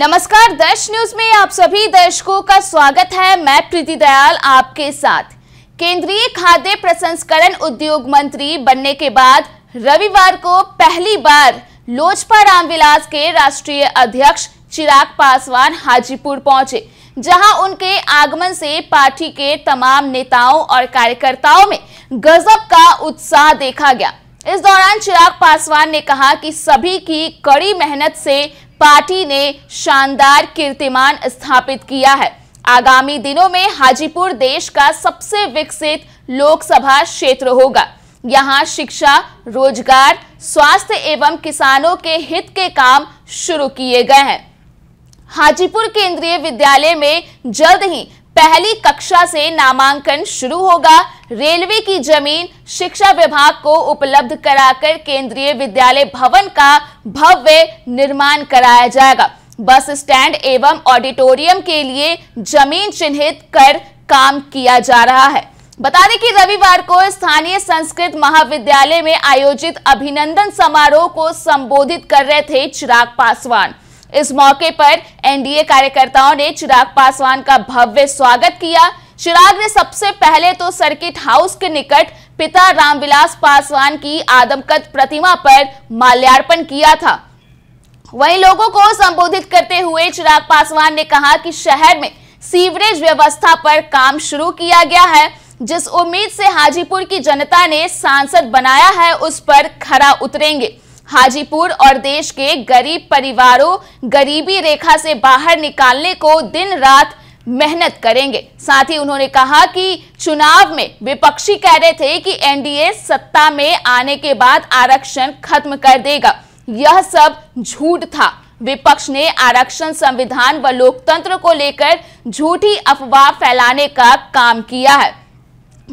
नमस्कार दर्श न्यूज में आप सभी दर्शकों का स्वागत है मैं प्रीति दयाल आपके साथ केंद्रीय खाद्य प्रसंस्करण उद्योग मंत्री बनने के बाद रविवार को पहली बार लोजपा रामविलास के राष्ट्रीय अध्यक्ष चिराग पासवान हाजीपुर पहुंचे जहां उनके आगमन से पार्टी के तमाम नेताओं और कार्यकर्ताओं में गजब का उत्साह देखा गया इस दौरान चिराग पासवान ने कहा कि सभी की कड़ी मेहनत से पार्टी ने शानदार कीर्तिमान स्थापित किया है आगामी दिनों में हाजीपुर देश का सबसे विकसित लोकसभा क्षेत्र होगा यहाँ शिक्षा रोजगार स्वास्थ्य एवं किसानों के हित के काम शुरू किए गए हैं हाजीपुर केंद्रीय विद्यालय में जल्द ही पहली कक्षा से नामांकन शुरू होगा रेलवे की जमीन शिक्षा विभाग को उपलब्ध कराकर केंद्रीय विद्यालय भवन का भव्य निर्माण कराया जाएगा बस स्टैंड एवं ऑडिटोरियम के लिए जमीन चिन्हित कर काम किया जा रहा है बता दें कि रविवार को स्थानीय संस्कृत महाविद्यालय में आयोजित अभिनंदन समारोह को संबोधित कर रहे थे चिराग पासवान इस मौके पर एनडीए कार्यकर्ताओं ने चिराग पासवान का भव्य स्वागत किया चिराग ने सबसे पहले तो सर्किट हाउस के निकट पिता रामविलास पासवान की आदमकद प्रतिमा पर माल्यार्पण किया था वहीं लोगों को संबोधित करते हुए चिराग पासवान ने कहा कि शहर में सीवरेज व्यवस्था पर काम शुरू किया गया है जिस उम्मीद से हाजीपुर की जनता ने सांसद बनाया है उस पर खरा उतरेंगे हाजीपुर और देश के गरीब परिवारों गरीबी रेखा से बाहर निकालने को दिन रात मेहनत करेंगे साथ ही उन्होंने कहा कि चुनाव में विपक्षी कह रहे थे कि एनडीए सत्ता में आने के बाद आरक्षण खत्म कर देगा यह सब झूठ था विपक्ष ने आरक्षण संविधान व लोकतंत्र को लेकर झूठी अफवाह फैलाने का काम किया है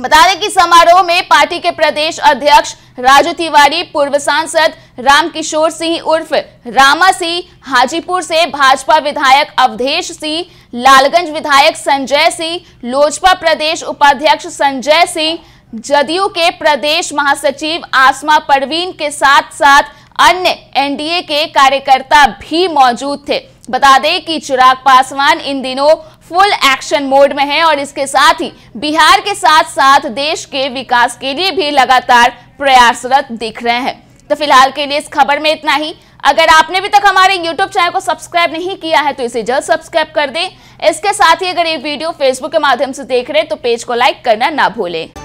बता दें कि समारोह में पार्टी के प्रदेश अध्यक्ष राजू तिवारी पूर्व सांसद रामकिशोर सिंह उर्फ रामा सिंह हाजीपुर से भाजपा विधायक अवधेश सिंह लालगंज विधायक संजय सिंह लोजपा प्रदेश उपाध्यक्ष संजय सिंह जदयू के प्रदेश महासचिव आसमा परवीन के साथ साथ अन्य एनडीए के कार्यकर्ता भी मौजूद थे बता दें कि चिराग पासवान इन दिनों फुल एक्शन मोड में है और इसके साथ ही बिहार के साथ साथ देश के विकास के लिए भी लगातार प्रयासरत दिख रहे हैं तो फिलहाल के लिए इस खबर में इतना ही अगर आपने अभी तक हमारे YouTube चैनल को सब्सक्राइब नहीं किया है तो इसे जल्द सब्सक्राइब कर दें इसके साथ ही अगर ये वीडियो Facebook के माध्यम से देख रहे हैं तो पेज को लाइक करना ना भूलें